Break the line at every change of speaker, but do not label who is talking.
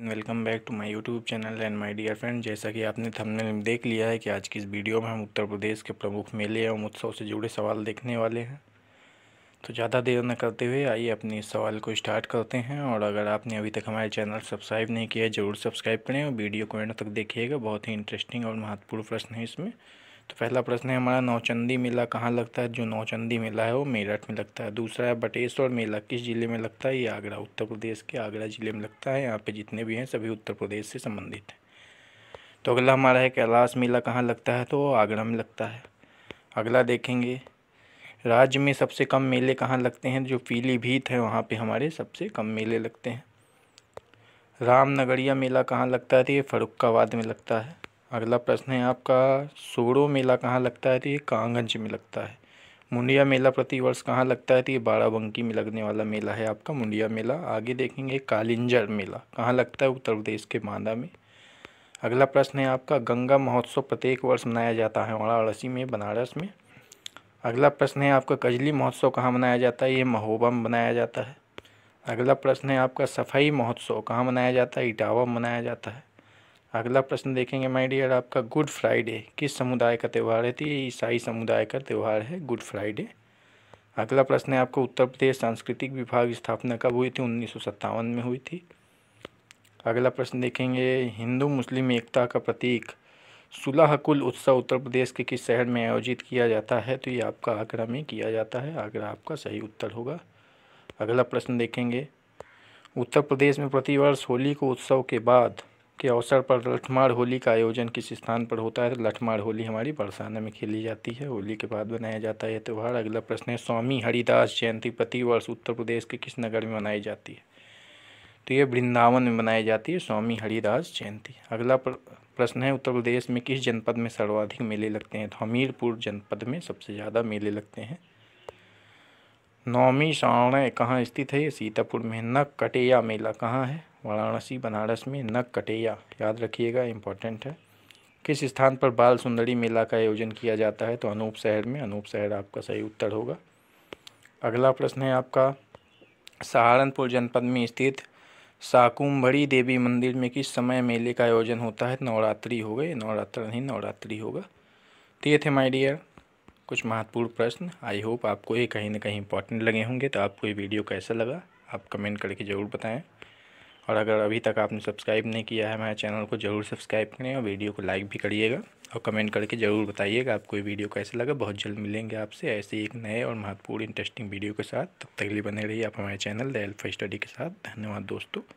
welcome back to my YouTube channel and my dear friend जैसा कि आपने thumbnail में देख लिया है कि आज की इस वीडियो में हम उत्तर प्रदेश के प्रमुख मेले एवं उत्सव से जुड़े सवाल देखने वाले हैं तो ज़्यादा देर न करते हुए आइए अपने इस सवाल को स्टार्ट करते हैं और अगर आपने अभी तक हमारे चैनल सब्सक्राइब नहीं किया है ज़रूर सब्सक्राइब करें और वीडियो को एंड तक देखिएगा बहुत ही इंटरेस्टिंग और महत्वपूर्ण प्रश्न है इसमें तो पहला प्रश्न है हमारा नौचंदी मेला कहाँ लगता है जो नौचंदी मेला है वो मेरठ में लगता है दूसरा है बटेश्वर मेला किस ज़िले में लगता है ये आगरा उत्तर प्रदेश के आगरा ज़िले में लगता है यहाँ पे जितने भी हैं सभी उत्तर प्रदेश से संबंधित हैं तो अगला हमारा है कैलाश मेला कहाँ लगता है तो आगरा में लगता है अगला देखेंगे राज्य में सबसे कम मेले कहाँ लगते हैं जो पीलीभीत है वहाँ पर हमारे सबसे कम मेले लगते हैं रामनगरिया मेला कहाँ लगता है तो ये फरुखाबाद में लगता है अगला प्रश्न है आपका सोड़ो मेला कहाँ लगता है तो ये कांगंज में लगता है मुंडिया मेला प्रतिवर्ष कहाँ लगता है तो ये बाराबंकी में लगने वाला मेला है आपका मुंडिया मेला आगे देखेंगे कालिंजर मेला कहाँ लगता है उत्तर प्रदेश के मांदा में अगला प्रश्न है आपका गंगा महोत्सव प्रत्येक वर्ष मनाया जाता है वाराणसी में बनारस में अगला प्रश्न है आपका कजली महोत्सव कहाँ मनाया जाता है ये महोबा में मनाया जाता है अगला प्रश्न है आपका सफाई महोत्सव कहाँ मनाया जाता है इटावा मनाया जाता है अगला प्रश्न देखेंगे माय डियर आपका गुड फ्राइडे किस समुदाय का त्यौहार है तो ये ईसाई समुदाय का त्यौहार है गुड फ्राइडे अगला प्रश्न है आपका उत्तर प्रदेश सांस्कृतिक विभाग स्थापना कब हुई थी उन्नीस में हुई थी अगला प्रश्न देखेंगे हिंदू मुस्लिम एकता का प्रतीक सुलह कुल उत्सव उत्तर प्रदेश के किस शहर में आयोजित किया जाता है तो ये आपका आगरा में किया जाता है आगरा आपका सही उत्तर होगा अगला प्रश्न देखेंगे उत्तर प्रदेश में प्रतिवर्ष होली को उत्सव के बाद के अवसर पर लठमार होली का आयोजन किस स्थान पर होता है लठमार होली हमारी बरसाना में खेली जाती है होली के बाद मनाया जाता है यह त्यौहार अगला प्रश्न है स्वामी हरिदास जयंती प्रतिवर्ष उत्तर प्रदेश के किस नगर में मनाई जाती है तो ये वृंदावन में मनाई जाती है स्वामी हरिदास जयंती अगला प्रश्न है उत्तर प्रदेश में किस जनपद में सर्वाधिक मेले लगते हैं तो हमीरपुर जनपद में सबसे ज़्यादा मेले लगते हैं नौमी शावण कहाँ स्थित है ये सीतापुर में नक कटेया मेला कहाँ है वाराणसी बनारस में नक कटेया याद रखिएगा इम्पोर्टेंट है किस स्थान पर बाल सुंदरी मेला का आयोजन किया जाता है तो अनूप शहर में अनूप शहर आपका सही उत्तर होगा अगला प्रश्न है आपका सहारनपुर जनपद में स्थित साकुम्भरी देवी मंदिर में किस समय मेले का आयोजन होता है नवरात्रि हो गई नवरात्र नहीं नवरात्रि होगा तो ये थे माई डियर कुछ महत्वपूर्ण प्रश्न आई होप आपको ये कहीं ना कहीं इंपॉर्टेंट लगे होंगे तो आपको ये वीडियो कैसा लगा आप कमेंट करके ज़रूर बताएं और अगर अभी तक आपने सब्सक्राइब नहीं किया है हमारे चैनल को ज़रूर सब्सक्राइब करें और वीडियो को लाइक भी करिएगा और कमेंट करके ज़रूर बताइएगा आपको ये वीडियो कैसा लगा बहुत जल्द मिलेंगे आपसे ऐसे एक नए और महत्वपूर्ण इंटरेस्टिंग वीडियो के साथ तब तक लिए बने रहिए आप हमारे चैनल द एल्फा स्टडी के साथ धन्यवाद दोस्तों